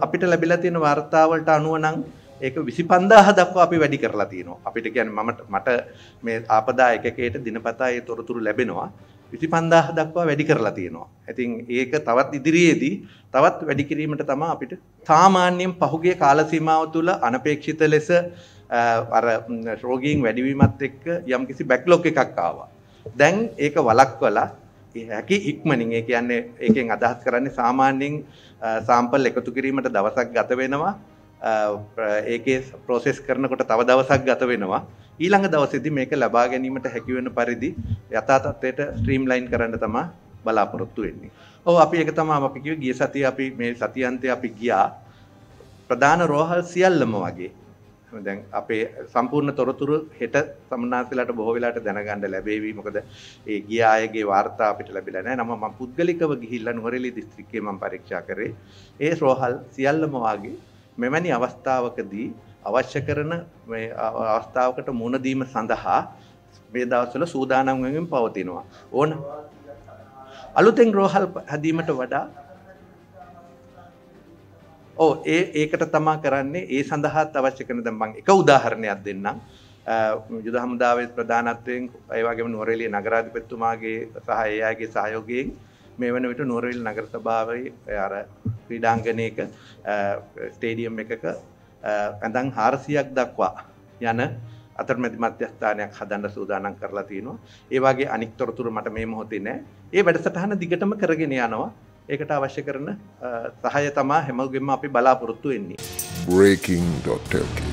අපිට ලැබිලා තියෙන වාර්තාවලට අනුව නම් ඒක විසි පන්දාහ දක්වා අපි වැඩි කරලා තියෙනවා අපිට ගැන මට මට මේ ආපදා එකකට දිනපතා ඒ තොරතුරු ලැබෙනවා විසි පන්දාහ දක්වා වැඩි කරලා තියෙනවා ඇතින් ඒක තවත් ඉදිරියේදී තවත් වැඩිකිරීමට තම අපිට තාමාන්‍යයෙන් පහුගේ කාලසීමාව තුළ අනපේක්ෂිත ලෙස අර රෝගීන් වැඩිවීමත් එක්ක යම් කිසි බැක්ලොක් එකක් ආවා දැන් ඒක වලක් වලා කිය හැකි ඉක්මනින් ඒ කියන්නේ ඒකෙන් අදහස් කරන්නේ සාමාන්‍යයෙන් සාම්පල් එකතු කිරීමට දවසක් ගත වෙනවා ඒකේ ප්‍රොසෙස් කරනකොට තව දවසක් ගත වෙනවා ඊළඟ දවසෙදි මේක ලබා ගැනීමට හැකිවෙන පරිදි යථාතත්වයට ස්ට්‍රීම් ලයින් කරන්න තමා බලාපොරොත්තු වෙන්නේ ඕ අපි එක තමා අපි කිව්වේ ගිය සතිය අපි මේ සතියන්තය අපි ගියා ප්‍රධාන රෝහල් සියල්ලම වගේ දැන් අපේ සම්පූර්ණ තොරතුරු හෙට සමනාසලට බොහෝ වෙලාට දැනගන්න ලැබෙවි. මොකද ඒ ගිය අයගේ වාර්තා අපිට ලැබිලා නැහැ. නම මම පුද්ගලිකව ගිහිල්ලා නුවරඑළිය දිස්ත්‍රික්කයේ මම පරීක්ෂා කරේ. ඒ රෝහල් සියල්ලම වාගේ මෙවැනි අවස්ථාවකදී අවශ්‍ය කරන මේ අවස්ථාවකට මුහුණ දීම සඳහා මේ දවස්වල සූදානම් වෙමින් පවතිනවා. ඕන අලුතෙන් රෝහල් හැදීමට වඩා ඕ ඒ ඒකට තමා කරන්නේ ඒ සඳහාත් අවශ්‍ය කරන දම්බං එක උදාහරණයක් දෙන්නම් යුද හමුදාවත් ප්‍රධානත්වයෙන් ඒවාගේම නොරෙලිය නගරාධිපත්තුමාගේ සහ ඒයාගේ සහයෝගයෙන් මේ වන විට නොරවිල් නගර සභාවයි අර ක්‍රීඩාංගනයක ස්ටේඩියම් එකක ඇඳන් හාරසියක් දක්වා යන අතරමැදි මධ්‍යස්ථානයක් හදන්න සූදානම් කරලා තියෙනවා ඒවාගේ අනික්තොරතුර මට මේ මොහොතේ නෑ ඒ වැඩසටහන දිගටම කරගෙන යනවා ඒකට අවශ්‍ය කරන සහය තමා හැමගෙම අපි බලාපොරොත්තු වෙන්නේ. breaking.lk